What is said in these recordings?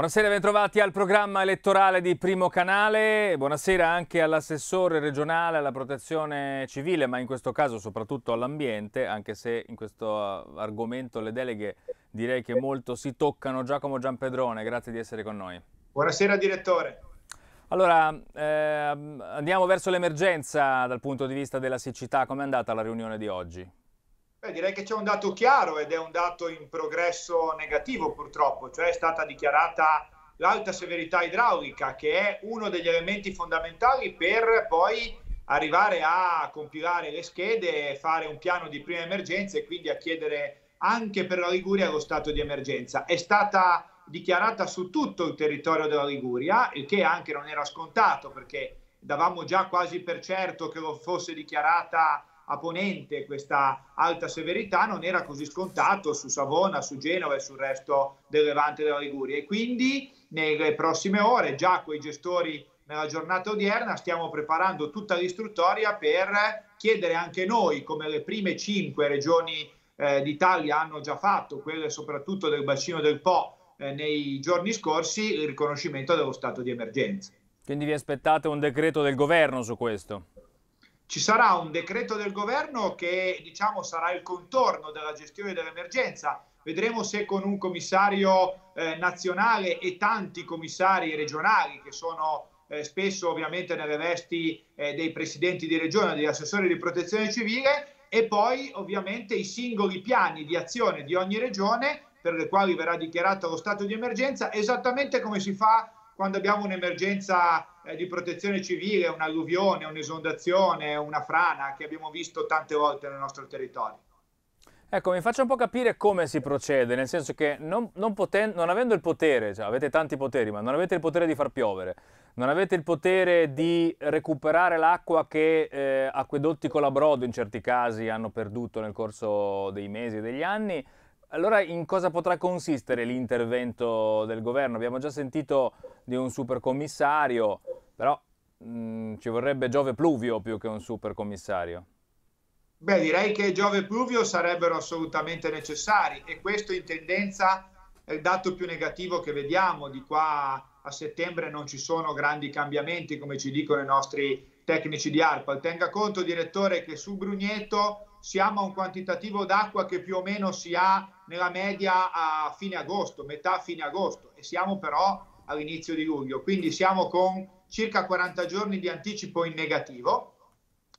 Buonasera, bentrovati al programma elettorale di Primo Canale, buonasera anche all'assessore regionale alla protezione civile, ma in questo caso soprattutto all'ambiente, anche se in questo uh, argomento le deleghe direi che molto si toccano. Giacomo Giampedrone, grazie di essere con noi. Buonasera direttore. Allora, eh, andiamo verso l'emergenza dal punto di vista della siccità, com'è andata la riunione di oggi? Beh, direi che c'è un dato chiaro ed è un dato in progresso negativo purtroppo, cioè è stata dichiarata l'alta severità idraulica che è uno degli elementi fondamentali per poi arrivare a compilare le schede, fare un piano di prima emergenza e quindi a chiedere anche per la Liguria lo stato di emergenza. È stata dichiarata su tutto il territorio della Liguria, il che anche non era scontato perché davamo già quasi per certo che lo fosse dichiarata a ponente questa alta severità non era così scontato su Savona, su Genova e sul resto del Levante della Liguria. E quindi nelle prossime ore, già quei gestori nella giornata odierna, stiamo preparando tutta l'istruttoria per chiedere anche noi, come le prime cinque regioni eh, d'Italia hanno già fatto, quelle soprattutto del bacino del Po eh, nei giorni scorsi, il riconoscimento dello stato di emergenza. Quindi vi aspettate un decreto del governo su questo? ci sarà un decreto del governo che diciamo, sarà il contorno della gestione dell'emergenza. Vedremo se con un commissario eh, nazionale e tanti commissari regionali che sono eh, spesso ovviamente nelle vesti eh, dei presidenti di regione, degli assessori di protezione civile e poi ovviamente i singoli piani di azione di ogni regione per le quali verrà dichiarato lo stato di emergenza, esattamente come si fa quando abbiamo un'emergenza eh, di protezione civile, un'alluvione, un'esondazione, una frana che abbiamo visto tante volte nel nostro territorio. Ecco, mi faccio un po' capire come si procede, nel senso che non, non, non avendo il potere, cioè avete tanti poteri, ma non avete il potere di far piovere, non avete il potere di recuperare l'acqua che eh, acquedotti colabrodo in certi casi hanno perduto nel corso dei mesi e degli anni, allora in cosa potrà consistere l'intervento del governo? Abbiamo già sentito di un supercommissario, però mh, mm, ci vorrebbe Giove Pluvio più che un supercommissario. Beh, direi che Giove e Pluvio sarebbero assolutamente necessari e questo in tendenza è il dato più negativo che vediamo. Di qua a settembre non ci sono grandi cambiamenti, come ci dicono i nostri tecnici di ARPAL. Tenga conto, direttore, che su Brugneto siamo a un quantitativo d'acqua che più o meno si ha nella media a fine agosto, metà fine agosto e siamo però all'inizio di luglio, quindi siamo con circa 40 giorni di anticipo in negativo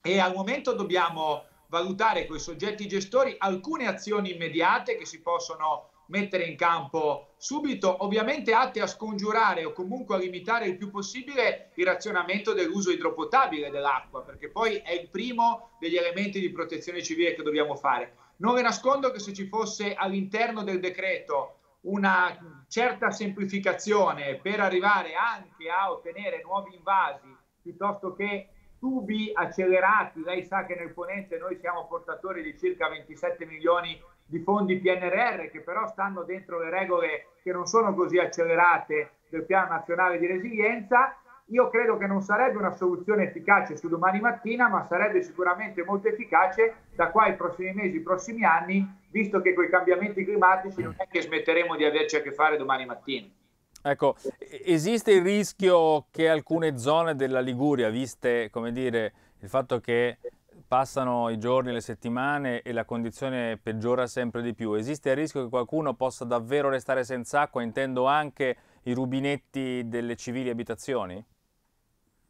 e al momento dobbiamo valutare con i soggetti gestori alcune azioni immediate che si possono mettere in campo subito, ovviamente atte a scongiurare o comunque a limitare il più possibile il razionamento dell'uso idropotabile dell'acqua, perché poi è il primo degli elementi di protezione civile che dobbiamo fare. Non vi nascondo che se ci fosse all'interno del decreto una certa semplificazione per arrivare anche a ottenere nuovi invasi piuttosto che tubi accelerati, lei sa che nel Ponente noi siamo portatori di circa 27 milioni di fondi PNRR che però stanno dentro le regole che non sono così accelerate del Piano Nazionale di Resilienza io credo che non sarebbe una soluzione efficace su domani mattina, ma sarebbe sicuramente molto efficace da qua ai prossimi mesi, ai prossimi anni, visto che con i cambiamenti climatici non è che smetteremo di averci a che fare domani mattina. Ecco, esiste il rischio che alcune zone della Liguria, viste come dire, il fatto che passano i giorni, le settimane e la condizione peggiora sempre di più, esiste il rischio che qualcuno possa davvero restare senza acqua, intendo anche i rubinetti delle civili abitazioni?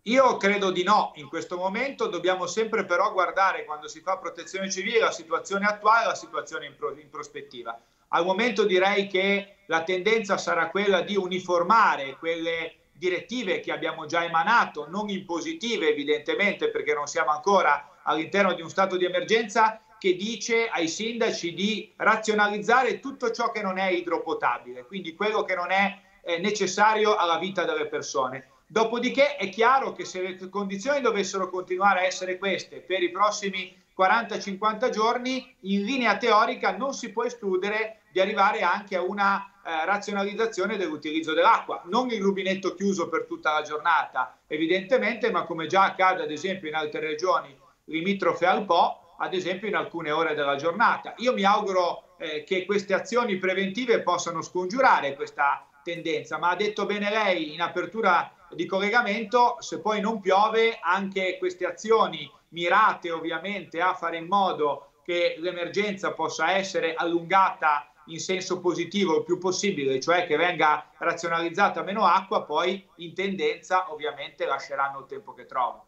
Io credo di no in questo momento, dobbiamo sempre però guardare quando si fa protezione civile la situazione attuale e la situazione in, pro- in prospettiva. Al momento direi che la tendenza sarà quella di uniformare quelle direttive che abbiamo già emanato, non impositive evidentemente perché non siamo ancora all'interno di un stato di emergenza, che dice ai sindaci di razionalizzare tutto ciò che non è idropotabile, quindi quello che non è eh, necessario alla vita delle persone. Dopodiché è chiaro che se le condizioni dovessero continuare a essere queste per i prossimi 40-50 giorni, in linea teorica non si può escludere di arrivare anche a una eh, razionalizzazione dell'utilizzo dell'acqua, non il rubinetto chiuso per tutta la giornata, evidentemente, ma come già accade ad esempio in altre regioni limitrofe al Po, ad esempio in alcune ore della giornata. Io mi auguro eh, che queste azioni preventive possano scongiurare questa tendenza, ma ha detto bene lei in apertura di collegamento, se poi non piove, anche queste azioni mirate ovviamente a fare in modo che l'emergenza possa essere allungata in senso positivo il più possibile, cioè che venga razionalizzata meno acqua, poi in tendenza ovviamente lasceranno il tempo che trovano.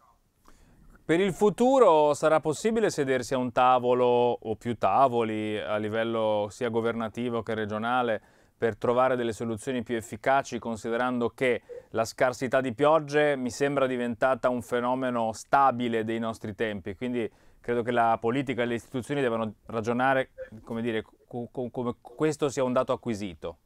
Per il futuro sarà possibile sedersi a un tavolo o più tavoli a livello sia governativo che regionale per trovare delle soluzioni più efficaci considerando che la scarsità di piogge mi sembra diventata un fenomeno stabile dei nostri tempi, quindi credo che la politica e le istituzioni devono ragionare come, dire, come questo sia un dato acquisito.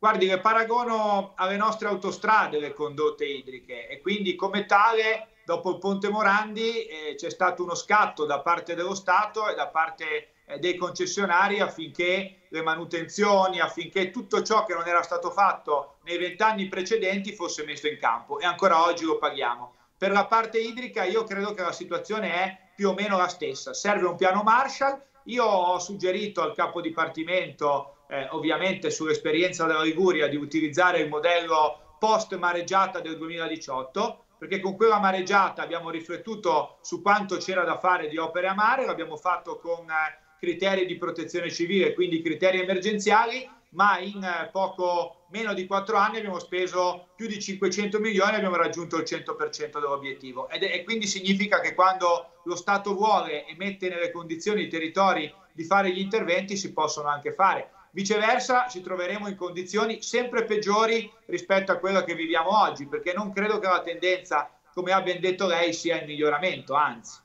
Guardi, che paragono alle nostre autostrade le condotte idriche e quindi come tale dopo il ponte Morandi eh, c'è stato uno scatto da parte dello Stato e da parte eh, dei concessionari affinché le manutenzioni, affinché tutto ciò che non era stato fatto nei vent'anni precedenti fosse messo in campo e ancora oggi lo paghiamo. Per la parte idrica io credo che la situazione è più o meno la stessa, serve un piano Marshall, io ho suggerito al capo dipartimento eh, ovviamente sull'esperienza della Liguria di utilizzare il modello post mareggiata del 2018 perché con quella mareggiata abbiamo riflettuto su quanto c'era da fare di opere a mare, l'abbiamo fatto con eh, criteri di protezione civile, quindi criteri emergenziali, ma in eh, poco meno di quattro anni abbiamo speso più di 500 milioni e abbiamo raggiunto il 100% dell'obiettivo. Ed, e quindi significa che quando lo Stato vuole e mette nelle condizioni i territori di fare gli interventi, si possono anche fare. Viceversa ci troveremo in condizioni sempre peggiori rispetto a quello che viviamo oggi, perché non credo che la tendenza, come ha ben detto lei, sia in miglioramento, anzi.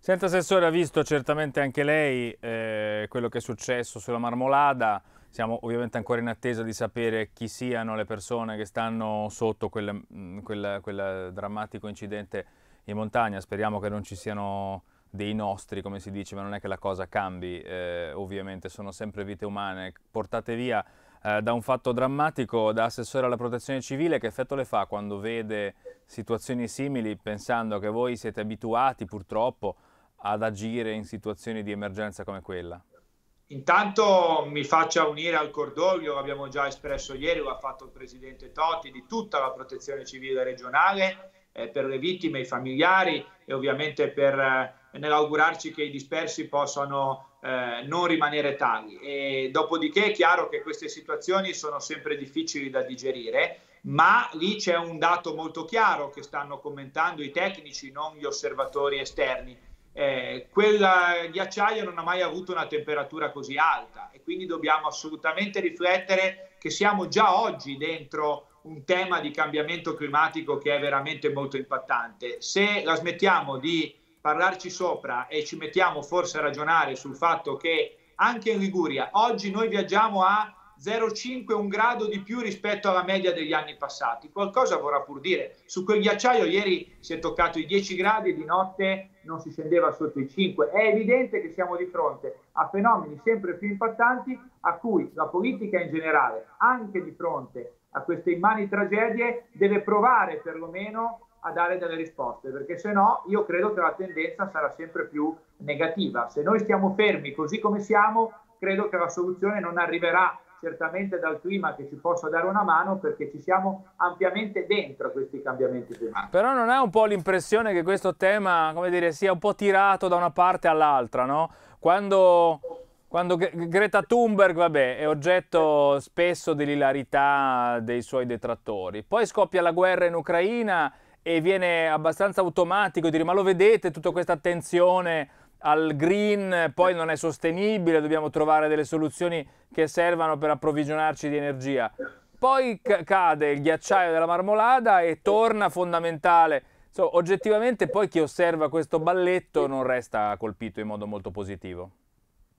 Senta Assessore, ha visto certamente anche lei eh, quello che è successo sulla Marmolada, siamo ovviamente ancora in attesa di sapere chi siano le persone che stanno sotto quel, mm, quel, quel drammatico incidente in montagna, speriamo che non ci siano dei nostri, come si dice, ma non è che la cosa cambi, eh, ovviamente sono sempre vite umane, portate via eh, da un fatto drammatico da assessore alla protezione civile, che effetto le fa quando vede situazioni simili pensando che voi siete abituati purtroppo ad agire in situazioni di emergenza come quella? Intanto mi faccia unire al cordoglio, l'abbiamo già espresso ieri, lo ha fatto il presidente Totti, di tutta la protezione civile regionale eh, per le vittime, i familiari e ovviamente per, eh, nell'augurarci che i dispersi possano eh, non rimanere tali. E dopodiché è chiaro che queste situazioni sono sempre difficili da digerire, ma lì c'è un dato molto chiaro che stanno commentando i tecnici, non gli osservatori esterni eh, quella ghiacciaio non ha mai avuto una temperatura così alta e quindi dobbiamo assolutamente riflettere che siamo già oggi dentro un tema di cambiamento climatico che è veramente molto impattante. Se la smettiamo di parlarci sopra e ci mettiamo forse a ragionare sul fatto che anche in Liguria oggi noi viaggiamo a 0,5 un grado di più rispetto alla media degli anni passati. Qualcosa vorrà pur dire. Su quel ghiacciaio ieri si è toccato i 10 gradi e di notte non si scendeva sotto i 5. È evidente che siamo di fronte a fenomeni sempre più impattanti a cui la politica in generale, anche di fronte a queste immani tragedie, deve provare perlomeno a dare delle risposte, perché se no io credo che la tendenza sarà sempre più negativa. Se noi stiamo fermi così come siamo, credo che la soluzione non arriverà certamente dal clima che ci possa dare una mano perché ci siamo ampiamente dentro questi cambiamenti climatici. Però non è un po' l'impressione che questo tema dire, sia un po' tirato da una parte all'altra, no? Quando, quando Greta Thunberg vabbè, è oggetto spesso dell'ilarità dei suoi detrattori, poi scoppia la guerra in Ucraina e viene abbastanza automatico dire ma lo vedete tutta questa attenzione al green poi non è sostenibile, dobbiamo trovare delle soluzioni che servano per approvvigionarci di energia. Poi cade il ghiacciaio della marmolada e torna fondamentale. Insomma, oggettivamente poi chi osserva questo balletto non resta colpito in modo molto positivo.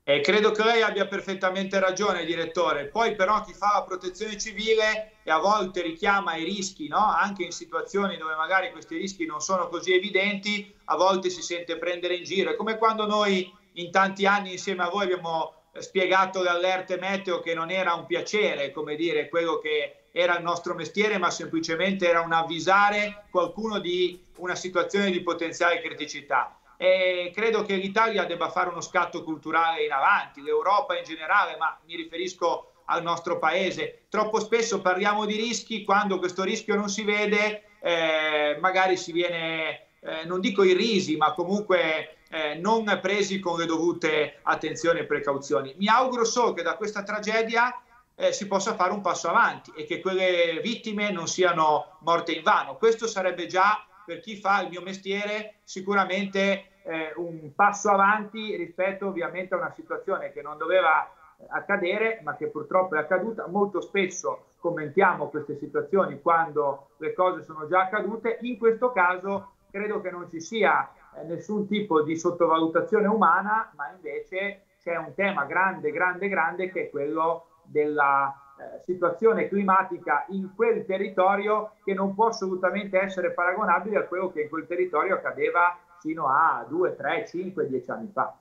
Eh, credo che lei abbia perfettamente ragione, direttore. Poi però chi fa la protezione civile e a volte richiama i rischi, no? anche in situazioni dove magari questi rischi non sono così evidenti, a volte si sente prendere in giro. È come quando noi in tanti anni insieme a voi abbiamo spiegato le allerte meteo che non era un piacere, come dire, quello che era il nostro mestiere, ma semplicemente era un avvisare qualcuno di una situazione di potenziale criticità eh, credo che l'Italia debba fare uno scatto culturale in avanti, l'Europa in generale, ma mi riferisco al nostro paese. Troppo spesso parliamo di rischi, quando questo rischio non si vede, eh, magari si viene, eh, non dico irrisi, ma comunque eh, non presi con le dovute attenzioni e precauzioni. Mi auguro solo che da questa tragedia eh, si possa fare un passo avanti e che quelle vittime non siano morte in vano. Questo sarebbe già per chi fa il mio mestiere sicuramente eh, un passo avanti rispetto ovviamente a una situazione che non doveva eh, accadere, ma che purtroppo è accaduta. Molto spesso commentiamo queste situazioni quando le cose sono già accadute. In questo caso credo che non ci sia eh, nessun tipo di sottovalutazione umana, ma invece c'è un tema grande, grande, grande che è quello della eh, situazione climatica in quel territorio che non può assolutamente essere paragonabile a quello che in quel territorio accadeva fino a 2, 3, 5, 10 anni fa.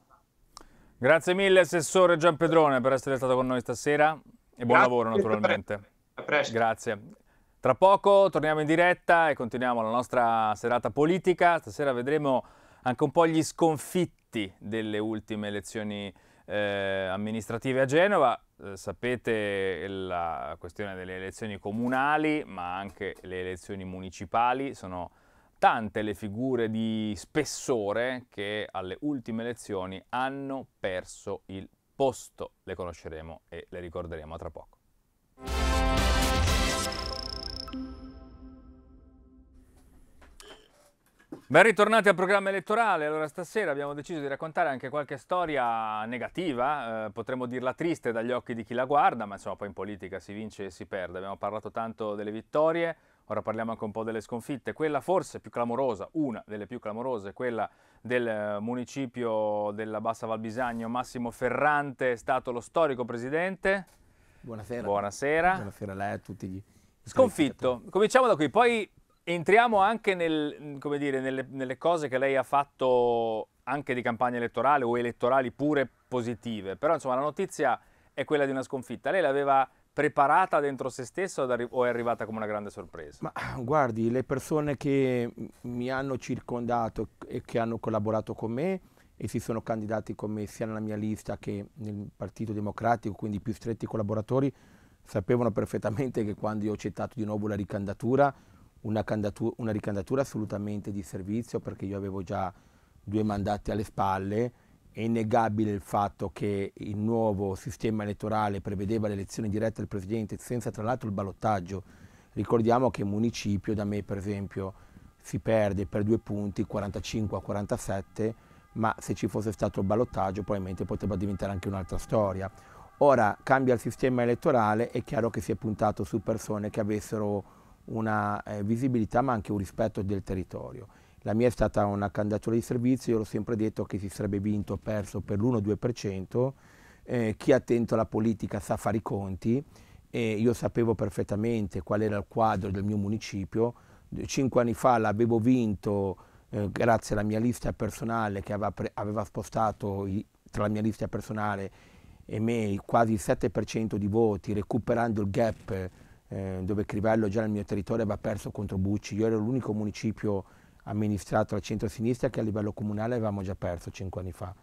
Grazie mille Assessore Gianpedrone per essere stato con noi stasera e Grazie. buon lavoro naturalmente. A presto. Grazie. Tra poco torniamo in diretta e continuiamo la nostra serata politica. Stasera vedremo anche un po' gli sconfitti delle ultime elezioni eh, amministrative a Genova. Eh, sapete la questione delle elezioni comunali, ma anche le elezioni municipali sono tante le figure di spessore che alle ultime elezioni hanno perso il posto. Le conosceremo e le ricorderemo tra poco. Ben ritornati al programma elettorale, allora stasera abbiamo deciso di raccontare anche qualche storia negativa, eh, potremmo dirla triste dagli occhi di chi la guarda, ma insomma poi in politica si vince e si perde, abbiamo parlato tanto delle vittorie, Ora parliamo anche un po' delle sconfitte. Quella forse più clamorosa, una delle più clamorose, quella del eh, municipio della Bassa Val Bisagno, Massimo Ferrante, è stato lo storico presidente. Buonasera. Buonasera. Buonasera a lei e a tutti gli Sconfitto. Cominciamo da qui, poi entriamo anche nel, dire, nelle, nelle cose che lei ha fatto anche di campagna elettorale o elettorali pure positive. Però insomma la notizia è quella di una sconfitta. Lei l'aveva preparata dentro se stessa o è arrivata come una grande sorpresa? Ma guardi, le persone che mi hanno circondato e che hanno collaborato con me e si sono candidati con me sia nella mia lista che nel Partito Democratico, quindi i più stretti collaboratori, sapevano perfettamente che quando io ho accettato di nuovo la ricandatura, una, una ricandatura assolutamente di servizio perché io avevo già due mandati alle spalle è innegabile il fatto che il nuovo sistema elettorale prevedeva l'elezione diretta del Presidente senza tra l'altro il ballottaggio. Ricordiamo che in municipio da me per esempio si perde per due punti 45 a 47, ma se ci fosse stato il ballottaggio probabilmente potrebbe diventare anche un'altra storia. Ora cambia il sistema elettorale, è chiaro che si è puntato su persone che avessero una eh, visibilità ma anche un rispetto del territorio. La mia è stata una candidatura di servizio, io l'ho sempre detto che si sarebbe vinto o perso per l'1-2%, eh, chi è attento alla politica sa fare i conti e io sapevo perfettamente qual era il quadro del mio municipio. Cinque anni fa l'avevo vinto eh, grazie alla mia lista personale che aveva, aveva spostato i, tra la mia lista personale e me quasi il 7% di voti, recuperando il gap eh, dove Crivello già nel mio territorio aveva perso contro Bucci. Io ero l'unico municipio amministrato al centro-sinistra che a livello comunale avevamo già perso cinque anni fa,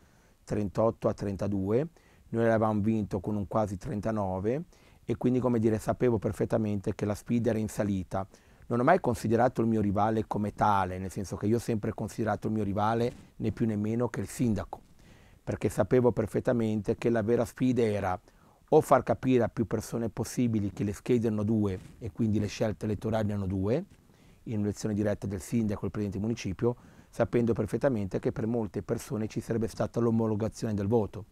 38 a 32, noi l'avevamo vinto con un quasi 39 e quindi come dire sapevo perfettamente che la sfida era in salita. Non ho mai considerato il mio rivale come tale, nel senso che io ho sempre considerato il mio rivale né più né meno che il sindaco, perché sapevo perfettamente che la vera sfida era o far capire a più persone possibili che le schede erano due e quindi le scelte elettorali erano due, in un'elezione diretta del sindaco e del presidente del municipio, sapendo perfettamente che per molte persone ci sarebbe stata l'omologazione del voto.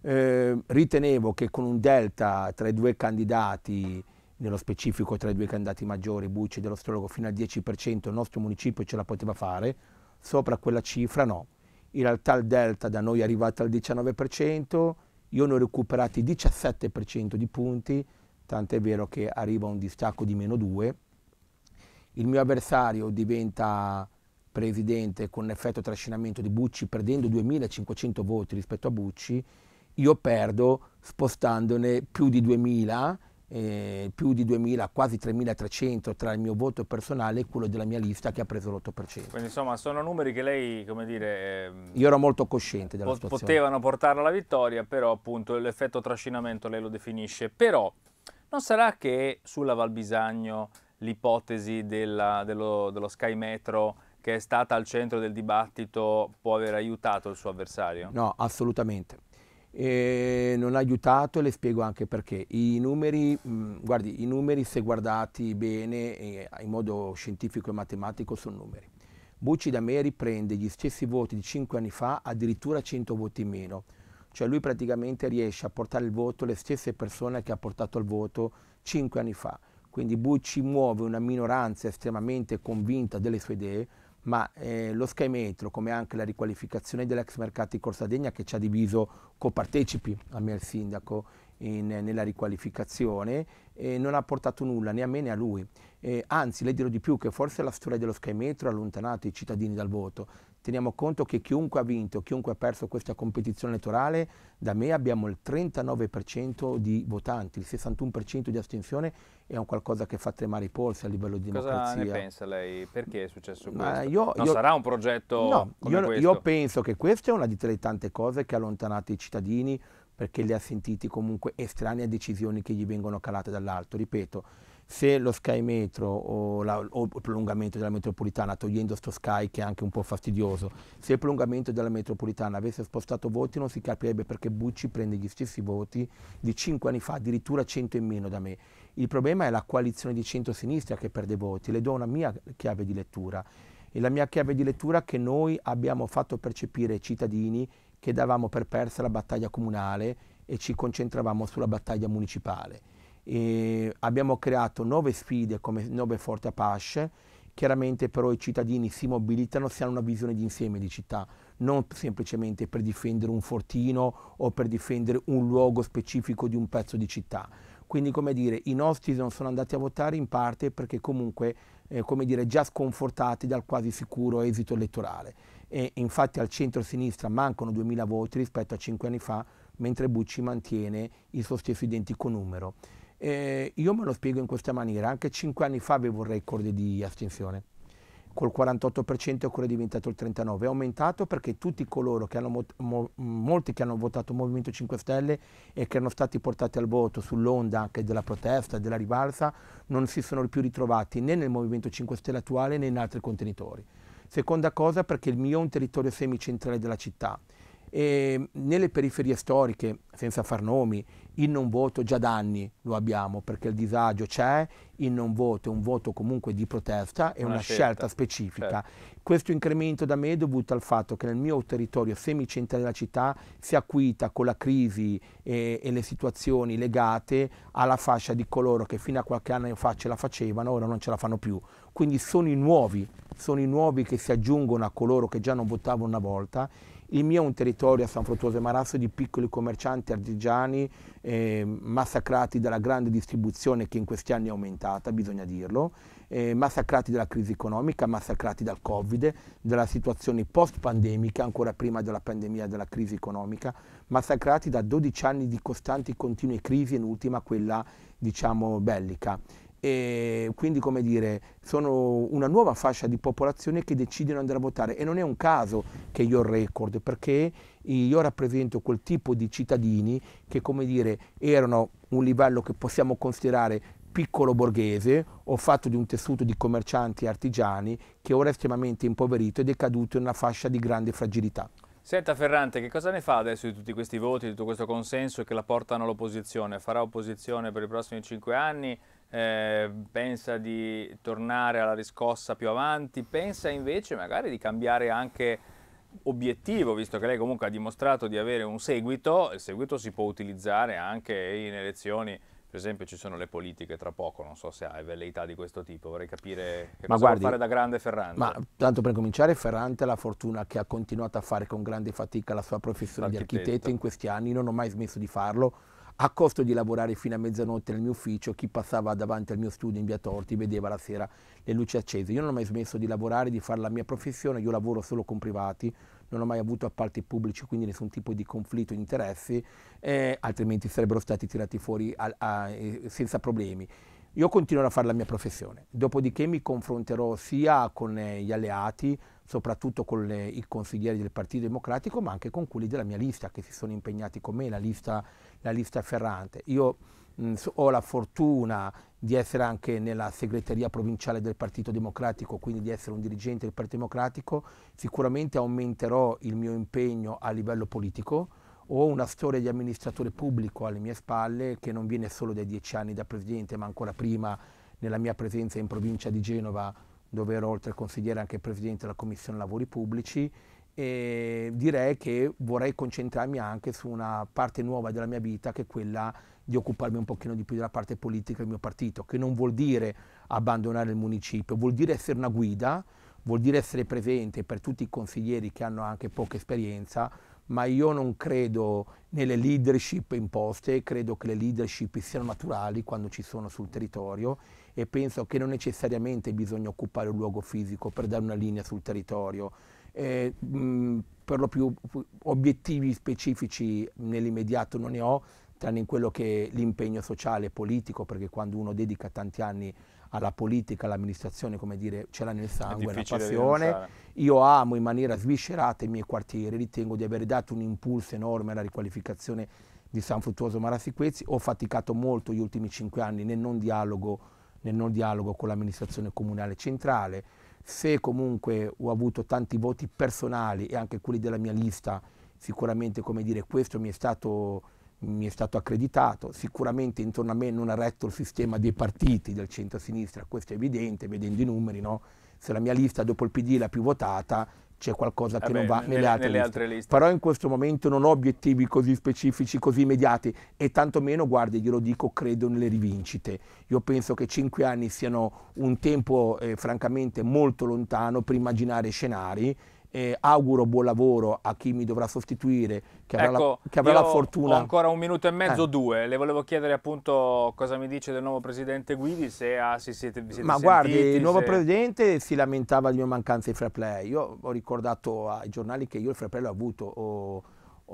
Eh, ritenevo che con un delta tra i due candidati, nello specifico tra i due candidati maggiori, Bucci e dello Strologo, fino al 10% il nostro municipio ce la poteva fare, sopra quella cifra no. In realtà il delta da noi è arrivato al 19%, io ne ho recuperati 17% di punti, tant'è vero che arriva un distacco di meno 2 il mio avversario diventa presidente con effetto trascinamento di Bucci perdendo 2500 voti rispetto a Bucci, io perdo spostandone più di 2000, eh, più di 2000, quasi 3300 tra il mio voto personale e quello della mia lista che ha preso l'8%. Quindi insomma sono numeri che lei, come dire... Ehm, io ero molto cosciente della po- situazione. Potevano portare alla vittoria, però appunto l'effetto trascinamento lei lo definisce. Però non sarà che sulla Valbisagno l'ipotesi dello, dello Sky Metro che è stata al centro del dibattito può aver aiutato il suo avversario? No, assolutamente. E non ha aiutato e le spiego anche perché. I numeri, mh, mm, guardi, i numeri se guardati bene in modo scientifico e matematico sono numeri. Bucci da me riprende gli stessi voti di 5 anni fa, addirittura 100 voti in meno. Cioè lui praticamente riesce a portare il voto le stesse persone che ha portato il voto 5 anni fa. Quindi Bucci muove una minoranza estremamente convinta delle sue idee, ma eh, lo Sky Metro, come anche la riqualificazione dell'ex mercato di Degna, che ci ha diviso copartecipi a me e sindaco, in, nella riqualificazione e non ha portato nulla né a me né a lui. Eh, anzi, le dirò di più che forse la storia dello Sky Metro ha allontanato i cittadini dal voto. Teniamo conto che chiunque ha vinto, chiunque ha perso questa competizione elettorale, da me abbiamo il 39% di votanti, il 61% di astensione è un qualcosa che fa tremare i polsi a livello di democrazia. Cosa ne pensa lei? Perché è successo questo? Io, non io, sarà un progetto no, io, io penso che questa è una di tra tante cose che ha allontanato i cittadini perché li ha sentiti comunque estranei a decisioni che gli vengono calate dall'alto. Ripeto, se lo Sky Metro o, la, o, il prolungamento della metropolitana, togliendo sto Sky che è anche un po' fastidioso, se il prolungamento della metropolitana avesse spostato voti non si capirebbe perché Bucci prende gli stessi voti di 5 anni fa, addirittura 100 in meno da me. Il problema è la coalizione di centro-sinistra che perde voti, le do una mia chiave di lettura. E la mia chiave di lettura è che noi abbiamo fatto percepire ai cittadini che davamo per persa la battaglia comunale e ci concentravamo sulla battaglia municipale. E abbiamo creato nove sfide come nove forti Apache, chiaramente però i cittadini si mobilitano se hanno una visione di insieme di città, non semplicemente per difendere un fortino o per difendere un luogo specifico di un pezzo di città. Quindi come dire, i nostri non sono andati a votare in parte perché comunque eh, come dire, già sconfortati dal quasi sicuro esito elettorale e infatti al centro-sinistra mancano 2.000 voti rispetto a 5 anni fa, mentre Bucci mantiene il suo stesso identico numero. Eh, io me lo spiego in questa maniera, anche 5 anni fa avevo un record di astensione, col 48% è ancora diventato il 39%, è aumentato perché tutti coloro che hanno, mo, molti che hanno votato Movimento 5 Stelle e che erano stati portati al voto sull'onda anche della protesta, della rivalsa, non si sono più ritrovati né nel Movimento 5 Stelle attuale né in altri contenitori. Seconda cosa perché il mio è un territorio semicentrale della città. E nelle periferie storiche, senza far nomi, il non voto già da anni lo abbiamo perché il disagio c'è, il non voto è un voto comunque di protesta, è una, una scelta. scelta. Certo. specifica. Certo. Questo incremento da me è dovuto al fatto che nel mio territorio semicentro della città si acquita con la crisi e, e, le situazioni legate alla fascia di coloro che fino a qualche anno fa ce la facevano, ora non ce la fanno più. Quindi sono i nuovi, sono i nuovi che si aggiungono a coloro che già non votavano una volta il mio è un territorio a San Fruttuoso e Marasso di piccoli commercianti artigiani eh, massacrati dalla grande distribuzione che in questi anni è aumentata, bisogna dirlo, eh, massacrati dalla crisi economica, massacrati dal Covid, dalla situazione post-pandemica, ancora prima della pandemia e della crisi economica, massacrati da 12 anni di costanti e continue crisi in ultima quella diciamo bellica e ehm, quindi come dire sono una nuova fascia di popolazione che decidono di andare a votare e non è un caso che io record perché io rappresento quel tipo di cittadini che come dire erano un livello che possiamo considerare piccolo borghese o fatto di un tessuto di commercianti e artigiani che ora è estremamente impoverito ed è caduto in una fascia di grande fragilità. Senta Ferrante, che cosa ne fa adesso di tutti questi voti, di tutto questo consenso che la portano all'opposizione? Farà opposizione per i prossimi cinque anni? eh, pensa di tornare alla riscossa più avanti, pensa invece magari di cambiare anche obiettivo, visto che lei comunque ha dimostrato di avere un seguito, il seguito si può utilizzare anche in elezioni per esempio ci sono le politiche tra poco, non so se hai velleità di questo tipo, vorrei capire che ma cosa guardi, fare da grande Ferrante. Ma tanto per cominciare Ferrante ha la fortuna che ha continuato a fare con grande fatica la sua professione di architetto in questi anni, non ho mai smesso di farlo, a costo di lavorare fino a mezzanotte nel mio ufficio, chi passava davanti al mio studio in via Torti vedeva la sera le luci accese. Io non ho mai smesso di lavorare, di fare la mia professione, io lavoro solo con privati, non ho mai avuto appalti pubblici, quindi nessun tipo di conflitto di interessi, eh, altrimenti sarebbero stati tirati fuori a, a, eh, senza problemi. Io continuerò a fare la mia professione, dopodiché mi confronterò sia con eh, gli alleati, soprattutto con le, i consiglieri del Partito Democratico, ma anche con quelli della mia lista che si sono impegnati con me, la lista, la lista Ferrante. Io mh, ho la fortuna di essere anche nella segreteria provinciale del Partito Democratico, quindi di essere un dirigente del Partito Democratico, sicuramente aumenterò il mio impegno a livello politico ho una storia di amministratore pubblico alle mie spalle che non viene solo dai dieci anni da presidente, ma ancora prima nella mia presenza in provincia di Genova, dove ero oltre consigliere anche presidente della Commissione Lavori Pubblici. E direi che vorrei concentrarmi anche su una parte nuova della mia vita, che è quella di occuparmi un pochino di più della parte politica del mio partito, che non vuol dire abbandonare il municipio, vuol dire essere una guida, vuol dire essere presente per tutti i consiglieri che hanno anche poca esperienza, ma io non credo nelle leadership imposte, credo che le leadership siano naturali quando ci sono sul territorio e penso che non necessariamente bisogna occupare un luogo fisico per dare una linea sul territorio. Eh, mh, per lo più obiettivi specifici nell'immediato non ne ho, tranne in quello che l'impegno sociale e politico, perché quando uno dedica tanti anni alla politica, all'amministrazione, come dire, ce l'ha nel sangue, è una passione. Io amo in maniera sviscerata i miei quartieri, ritengo di aver dato un impulso enorme alla riqualificazione di San Fruttuoso Marasiquezzi, ho faticato molto gli ultimi cinque anni nel non dialogo, nel non dialogo con l'amministrazione comunale centrale, se comunque ho avuto tanti voti personali e anche quelli della mia lista, sicuramente come dire, questo mi è stato mi è stato accreditato, sicuramente intorno a me non ha retto il sistema dei partiti del centro-sinistra, questo è evidente, vedendo i numeri, no? se la mia lista dopo il PD è la più votata c'è qualcosa che Vabbè, eh non va nelle, nelle, altre, nelle liste. altre, liste. Però in questo momento non ho obiettivi così specifici, così immediati e tantomeno, guardi, glielo dico, credo nelle rivincite. Io penso che cinque anni siano un tempo eh, francamente molto lontano per immaginare scenari eh, auguro buon lavoro a chi mi dovrà sostituire, che avrà, ecco, la, che avrà la, fortuna. Ho ancora un minuto e mezzo, eh. due. Le volevo chiedere appunto cosa mi dice del nuovo presidente Guidi, se ah, si siete, vi siete Ma sentiti, guardi, il nuovo se... presidente si lamentava di mia mancanza di fair play. Io ho ricordato ai giornali che io il fair play l'ho avuto. Ho,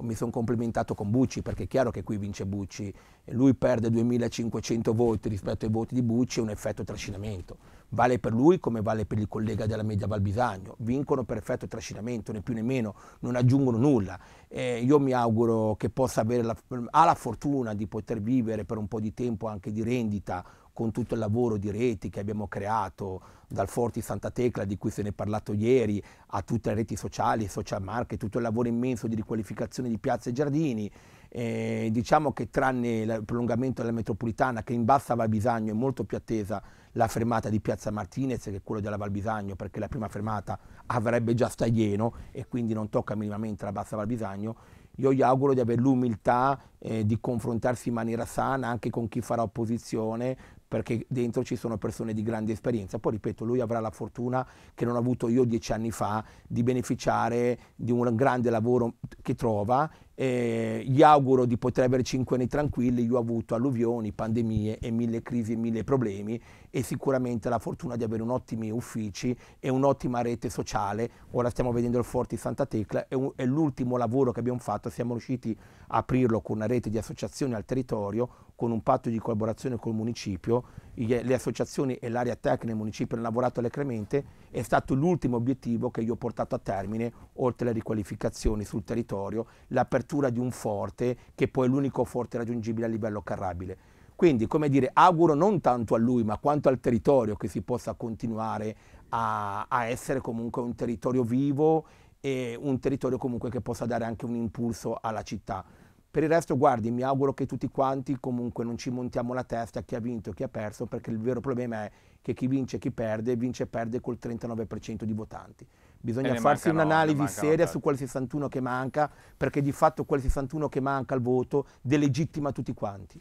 mi sono complimentato con Bucci perché è chiaro che qui vince Bucci, lui perde 2500 voti rispetto ai voti di Bucci, è un effetto trascinamento, vale per lui come vale per il collega della media Valbisagno, vincono per effetto trascinamento, né più né meno, non aggiungono nulla. Eh, io mi auguro che possa avere la, ha la fortuna di poter vivere per un po' di tempo anche di rendita con tutto il lavoro di reti che abbiamo creato, dal Forti Santa Tecla di cui se ne è parlato ieri, a tutte le reti sociali, social market, tutto il lavoro immenso di riqualificazione di piazze e giardini. Eh, diciamo che tranne il prolungamento della metropolitana che in bassa Valbisagno è molto più attesa la fermata di Piazza Martinez che quella della Valbisagno perché la prima fermata avrebbe già staglieno e quindi non tocca minimamente la bassa Valbisagno io gli auguro di avere l'umiltà eh, di confrontarsi in maniera sana anche con chi farà opposizione perché dentro ci sono persone di grande esperienza. Poi ripeto, lui avrà la fortuna che non ho avuto io dieci anni fa di beneficiare di un grande lavoro che trova. Eh, gli auguro di poter avere cinque anni tranquilli, io ho avuto alluvioni, pandemie e mille crisi e mille problemi e sicuramente la fortuna di avere un ottimi uffici e un'ottima rete sociale. Ora stiamo vedendo il Forti Santa Tecla, è, è l'ultimo lavoro che abbiamo fatto, siamo riusciti a aprirlo con una rete di associazioni al territorio, con un patto di collaborazione col municipio, le associazioni e l'area tecnica del municipio hanno lavorato alacremente, è stato l'ultimo obiettivo che io ho portato a termine, oltre alle riqualificazioni sul territorio, l'apertura di un forte che poi è l'unico forte raggiungibile a livello carrabile. Quindi, come dire, auguro non tanto a lui, ma quanto al territorio che si possa continuare a, a essere comunque un territorio vivo e un territorio comunque che possa dare anche un impulso alla città. Per il resto, guardi, mi auguro che tutti quanti comunque non ci montiamo la testa a chi ha vinto e chi ha perso, perché il vero problema è che chi vince e chi perde, vince e perde col 39% di votanti. Bisogna farsi un'analisi seria su quel 61 che manca, perché di fatto quel 61 che manca al voto delegittima tutti quanti.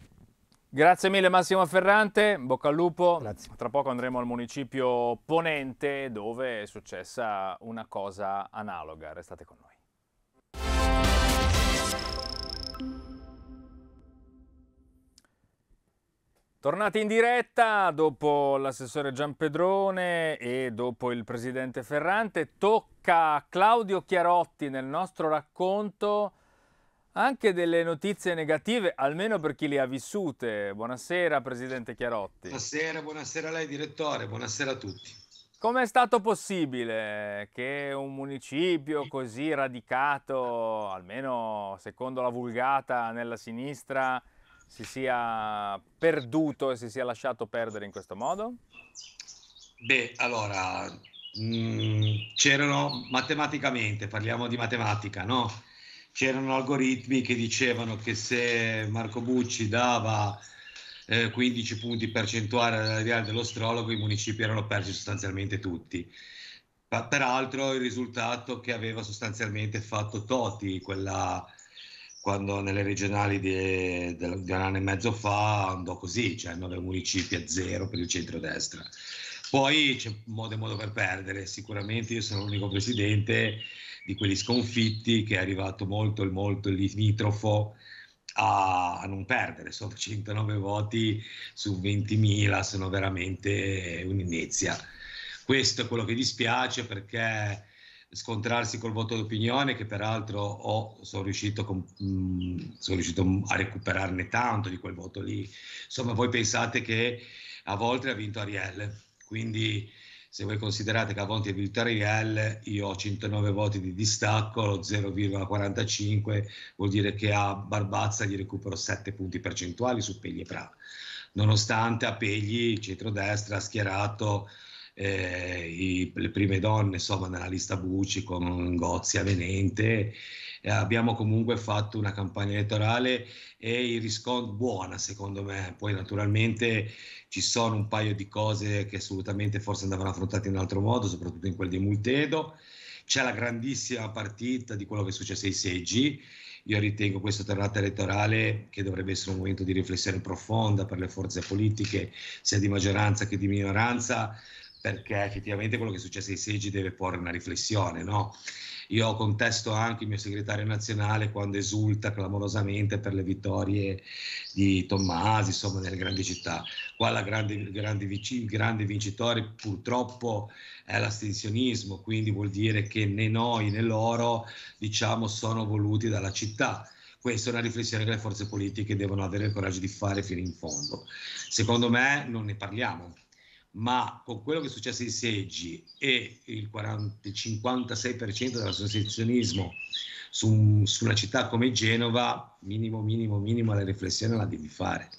Grazie mille Massimo Ferrante, bocca al lupo. Grazie. Tra poco andremo al municipio Ponente dove è successa una cosa analoga. Restate con noi. Tornati in diretta dopo l'assessore Giampedrone e dopo il presidente Ferrante, tocca a Claudio Chiarotti nel nostro racconto anche delle notizie negative, almeno per chi le ha vissute. Buonasera presidente Chiarotti. Buonasera, buonasera a lei direttore, buonasera a tutti. Com'è stato possibile che un municipio così radicato, almeno secondo la vulgata nella sinistra, si sia perduto e si sia lasciato perdere in questo modo? Beh, allora, mh, mm, c'erano matematicamente, parliamo di matematica, no? C'erano algoritmi che dicevano che se Marco Bucci dava eh, 15 punti percentuali alla dell'astrologo, i municipi erano persi sostanzialmente tutti. Pa- peraltro il risultato che aveva sostanzialmente fatto Toti, quella quando nelle regionali di, di, di, un anno e mezzo fa andò così, cioè nove municipi a zero per il centrodestra. Poi c'è modo e modo per perdere, sicuramente io sono l'unico presidente di quelli sconfitti che è arrivato molto e molto limitrofo a, a, non perdere, sono 109 voti su 20.000, sono veramente un'inezia. Questo è quello che dispiace perché scontrarsi col voto d'opinione che peraltro ho, sono, riuscito con, mh, sono riuscito a recuperarne tanto di quel voto lì. Insomma, voi pensate che a volte ha vinto Ariel, quindi se voi considerate che a volte ha vinto Ariel, io ho 109 voti di distacco, 0,45 vuol dire che a Barbazza gli recupero 7 punti percentuali su Pegli e Pra. Nonostante a Pegli il centrodestra ha schierato eh, i, le prime donne insomma, nella lista Bucci con Gozia Venente. Eh, abbiamo comunque fatto una campagna elettorale e il riscontro buona secondo me. Poi naturalmente ci sono un paio di cose che assolutamente forse andavano affrontate in un altro modo, soprattutto in quel di Multedo. C'è la grandissima partita di quello che è successo ai seggi. Io ritengo questa tornata elettorale che dovrebbe essere un momento di riflessione profonda per le forze politiche, sia di maggioranza che di minoranza, perché effettivamente quello che è successo ai seggi deve porre una riflessione, no? Io contesto anche il mio segretario nazionale quando esulta clamorosamente per le vittorie di Tommasi, insomma, nelle grandi città. Qua la grande, grande, il grande vincitore purtroppo è l'astensionismo, quindi vuol dire che né noi né loro, diciamo, sono voluti dalla città. Questa è una riflessione che le forze politiche devono avere il coraggio di fare fino in fondo. Secondo me non ne parliamo, ma con quello che è successo in seggi e il, 40, 56% dell'associazionismo su, su, una città come Genova, minimo, minimo, minimo la riflessione la devi fare.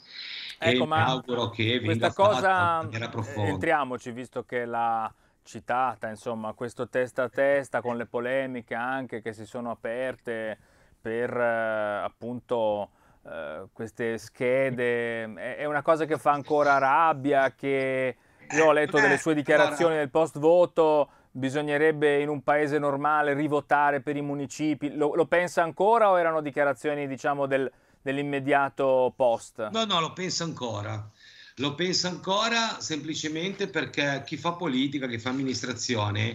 Ecco, e ma auguro che venga questa cosa eh, entriamoci, visto che la citata, insomma, questo testa a testa con le polemiche anche che si sono aperte per eh, appunto eh, queste schede, è, è una cosa che fa ancora rabbia, che io ho letto eh, delle sue eh, dichiarazioni guarda. nel post voto, bisognerebbe in un paese normale rivotare per i municipi. Lo, lo pensa ancora o erano dichiarazioni diciamo, del, dell'immediato post? No, no, lo pensa ancora. Lo pensa ancora semplicemente perché chi fa politica, chi fa amministrazione,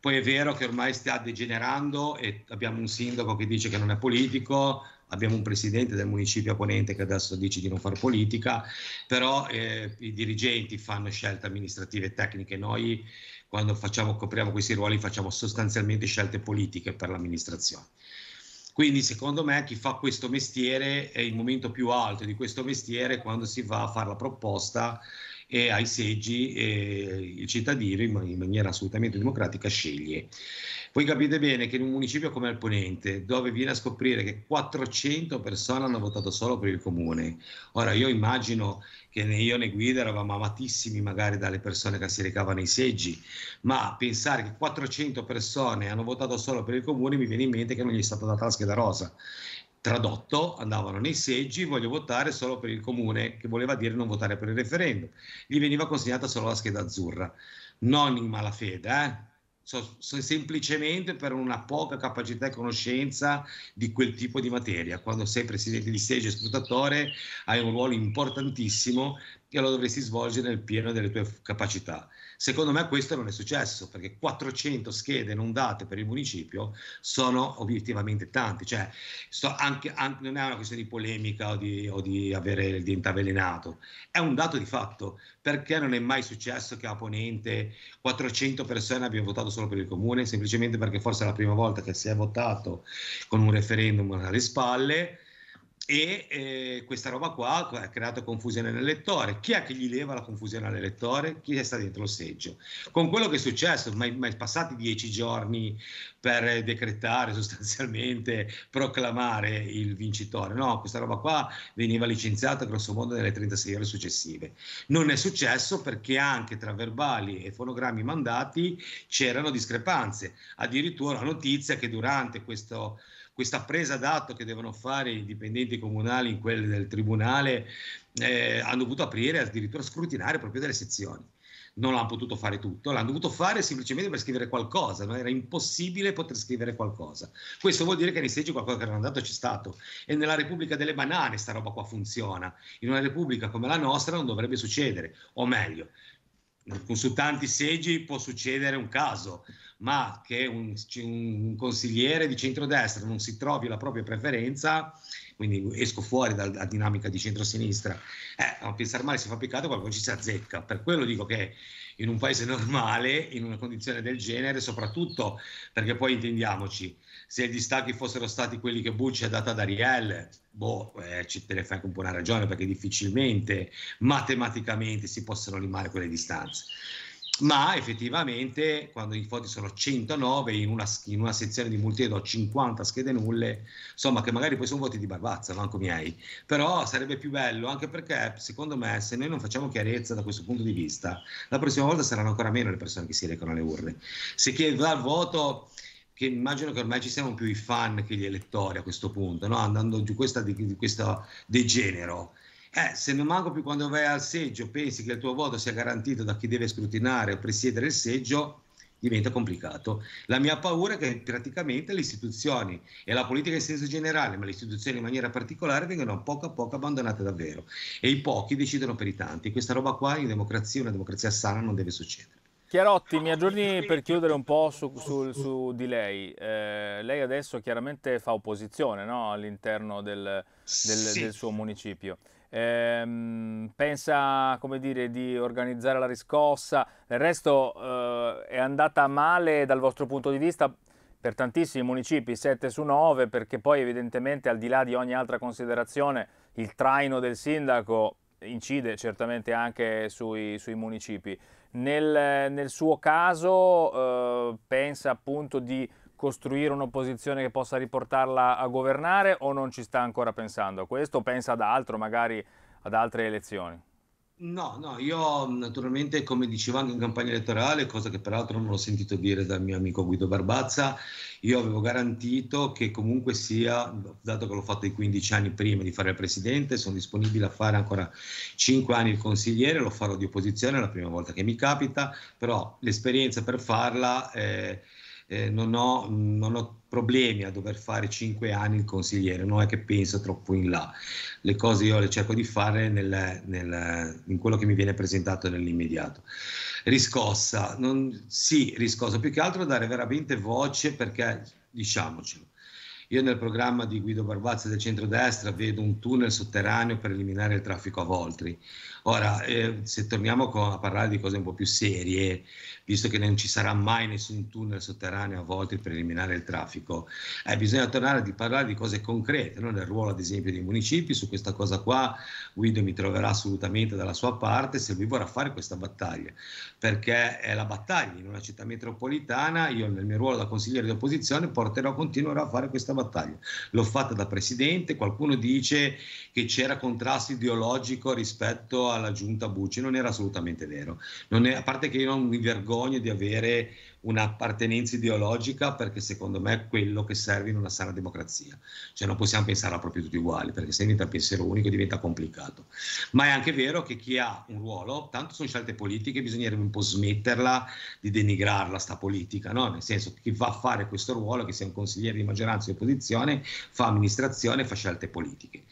poi è vero che ormai sta degenerando e abbiamo un sindaco che dice che non è politico, abbiamo un presidente del municipio a Ponente che adesso dice di non fare politica, però eh, i dirigenti fanno scelte amministrative e tecniche, noi quando facciamo, copriamo questi ruoli facciamo sostanzialmente scelte politiche per l'amministrazione. Quindi secondo me chi fa questo mestiere è il momento più alto di questo mestiere quando si va a fare la proposta e ai seggi eh, il cittadino in maniera assolutamente democratica sceglie. Voi capite bene che in un municipio come il Ponente, dove viene a scoprire che 400 persone hanno votato solo per il comune, ora io immagino che né io né Guida eravamo amatissimi magari dalle persone che si recavano i seggi, ma pensare che 400 persone hanno votato solo per il comune mi viene in mente che non gli è stata data la scheda rosa Tradotto, andavano nei seggi, voglio votare solo per il comune, che voleva dire non votare per il referendum. Gli veniva consegnata solo la scheda azzurra, non in malafede, eh? so, so, semplicemente per una poca capacità e conoscenza di quel tipo di materia. Quando sei presidente di seggio e scrutatore hai un ruolo importantissimo che lo dovresti svolgere nel pieno delle tue capacità. Secondo me questo non è successo perché 400 schede non date per il municipio sono obiettivamente tanti, cioè anche, anche, non è una questione di polemica o di, o di avere il diente avvelenato, è un dato di fatto perché non è mai successo che a Ponente 400 persone abbiano votato solo per il comune, semplicemente perché forse è la prima volta che si è votato con un referendum alle spalle e eh, questa roba qua ha creato confusione nell'elettore. Chi è che gli leva la confusione all'elettore? Chi è stato dentro lo seggio? Con quello che è successo, mai, ma passati dieci giorni per decretare sostanzialmente, proclamare il vincitore, no, questa roba qua veniva licenziata grosso modo nelle 36 ore successive. Non è successo perché anche tra verbali e fonogrammi mandati c'erano discrepanze. Addirittura la notizia che durante questo questa presa d'atto che devono fare i dipendenti comunali in quelle del tribunale, eh, hanno dovuto aprire, addirittura scrutinare proprio delle sezioni. Non l'hanno potuto fare tutto, l'hanno dovuto fare semplicemente per scrivere qualcosa, non era impossibile poter scrivere qualcosa. Questo vuol dire che nei seggi qualcosa che era andato c'è stato. E nella Repubblica delle banane sta roba qua funziona. In una Repubblica come la nostra non dovrebbe succedere, o meglio, su tanti seggi può succedere un caso, ma che un, un, consigliere di centrodestra non si trovi la propria preferenza, quindi esco fuori dalla dinamica di centrosinistra, eh, a pensare male si fa peccato, qualcuno ci si azzecca. Per quello dico che in un paese normale, in una condizione del genere, soprattutto perché poi intendiamoci, se i distacchi fossero stati quelli che Bucci ha dato ad Ariel, boh, eh, ci te ne fai anche un po' una ragione perché difficilmente matematicamente si possono limare quelle distanze. Ma effettivamente, quando i voti sono 109 in una, in una sezione di multiede ho 50 schede nulle, insomma, che magari poi sono voti di barbazza, manco miei, però sarebbe più bello anche perché secondo me, se noi non facciamo chiarezza da questo punto di vista, la prossima volta saranno ancora meno le persone che si recano alle urne. Se chi dà il voto che immagino che ormai ci siano più i fan che gli elettori a questo punto, no? andando giù questa, di, di questo degenero. Eh, se non manco più quando vai al seggio pensi che il tuo voto sia garantito da chi deve scrutinare o presiedere il seggio, diventa complicato. La mia paura è che praticamente le istituzioni e la politica in senso generale, ma le istituzioni in maniera particolare, vengano a poco a poco abbandonate davvero e i pochi decidono per i tanti. Questa roba qua in democrazia, una democrazia sana, non deve succedere. Chiarotti, mi aggiorni per chiudere un po' su, su, su di lei. Eh, lei adesso chiaramente fa opposizione no? all'interno del, del, sì. del, suo municipio. Eh, pensa dire, di organizzare la riscossa, del resto eh, è andata male dal vostro punto di vista per tantissimi municipi, 7 su 9, perché poi evidentemente al di là di ogni altra considerazione il traino del sindaco incide certamente anche sui, sui municipi. Nel, nel suo caso eh, pensa appunto di costruire un'opposizione che possa riportarla a governare o non ci sta ancora pensando a questo? Pensa ad altro, magari ad altre elezioni? No, no, io mm, naturalmente, come dicevo anche in campagna elettorale, cosa che peraltro non ho sentito dire dal mio amico Guido Barbazza, io avevo garantito che comunque sia, dato che l'ho fatto i 15 anni prima di fare il presidente, sono disponibile a fare ancora 5 anni il consigliere, lo farò di opposizione, è la prima volta che mi capita, però l'esperienza per farla... Eh, eh, non, ho, non, ho, problemi a dover fare cinque anni il consigliere, non è che penso troppo in là. Le cose io le cerco di fare nel, nel, in quello che mi viene presentato nell'immediato. Riscossa, non, sì, riscossa, più che altro dare veramente voce perché, diciamocelo, io nel programma di Guido Barbazzi del centrodestra vedo un tunnel sotterraneo per eliminare il traffico a Voltri. Ora, eh, se torniamo a parlare di cose un po' più serie, visto che non ci sarà mai nessun tunnel sotterraneo a Voltri per eliminare il traffico, eh, bisogna tornare a parlare di cose concrete, non del ruolo ad esempio dei municipi. Su questa cosa qua Guido mi troverà assolutamente dalla sua parte se lui vorrà fare questa battaglia, perché è la battaglia in una città metropolitana. Io nel mio ruolo da consigliere di opposizione porterò, continuerò a fare questa battaglia battaglia. L'ho fatta da presidente, qualcuno dice che c'era contrasto ideologico rispetto alla giunta Bucci, non era assolutamente vero. È, a parte che io non mi vergogno di avere un'appartenenza ideologica perché secondo me è quello che serve in una sana democrazia. Cioè non possiamo pensare a proprio tutti uguali perché se diventa pensiero unico diventa complicato. Ma è anche vero che chi ha un ruolo, tanto sono scelte politiche, bisognerebbe un po' smetterla di denigrarla sta politica, no? nel senso che chi va a fare questo ruolo, che sia un consigliere di maggioranza o di opposizione, fa amministrazione, fa scelte politiche.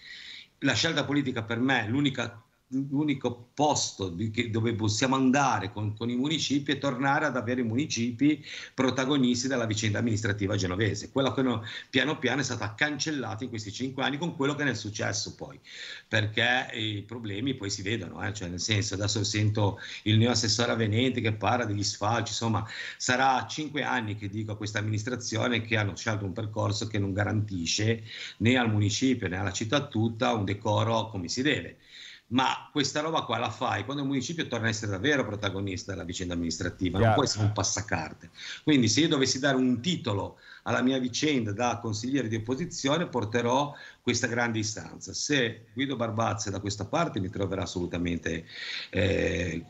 La scelta politica per me, è l'unica l'unico posto dove possiamo andare con, con, i municipi e tornare ad avere i municipi protagonisti della vicenda amministrativa genovese. Quello che piano piano è stato cancellato in questi cinque anni con quello che ne è successo poi, perché i problemi poi si vedono, eh? cioè nel senso adesso sento il mio assessore a che parla degli sfalci, insomma sarà cinque anni che dico a questa amministrazione che hanno scelto un percorso che non garantisce né al municipio né alla città tutta un decoro come si deve ma questa roba qua la fai quando il municipio torna a essere davvero protagonista della vicenda amministrativa, Chiaro. non può essere un passacarte. Quindi se io dovessi dare un titolo alla mia vicenda da consigliere di opposizione porterò questa grande istanza. Se Guido Barbazza da questa parte mi troverà assolutamente, eh,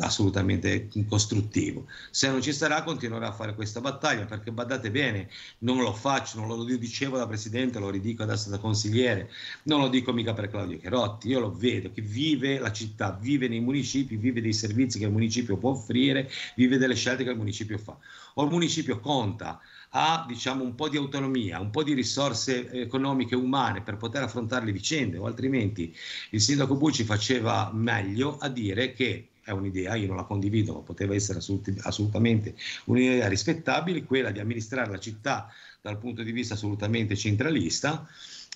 assolutamente costruttivo. Se non ci sarà continuerà a fare questa battaglia perché badate bene, non lo faccio, non lo dicevo da Presidente, lo ridico adesso da consigliere, non lo dico mica per Claudio Cherotti, io lo vedo che vive la città, vive nei municipi, vive dei servizi che il municipio può offrire, vive delle scelte che il municipio fa. O il municipio conta ha diciamo, un po' di autonomia, un po' di risorse eh, economiche e umane per poter affrontare le vicende o altrimenti il sindaco Bucci faceva meglio a dire che è un'idea, io non la condivido, ma poteva essere assolut- assolutamente un'idea rispettabile, quella di amministrare la città dal punto di vista assolutamente centralista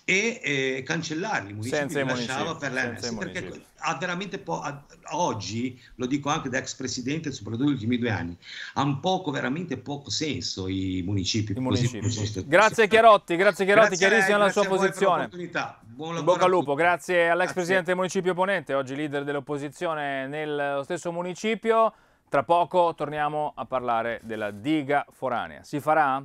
e eh, cancellare il municipio senza che lasciava per l'ANS perché ha veramente po- ha, oggi lo dico anche da ex presidente soprattutto negli ultimi due anni hanno poco veramente poco senso i municipi, I municipi. Così, grazie Chiarotti grazie Chiarotti chiarissima la sua posizione Buon bocca al lupo grazie all'ex grazie. presidente del municipio Ponente oggi leader dell'opposizione nello stesso municipio tra poco torniamo a parlare della diga foranea si farà?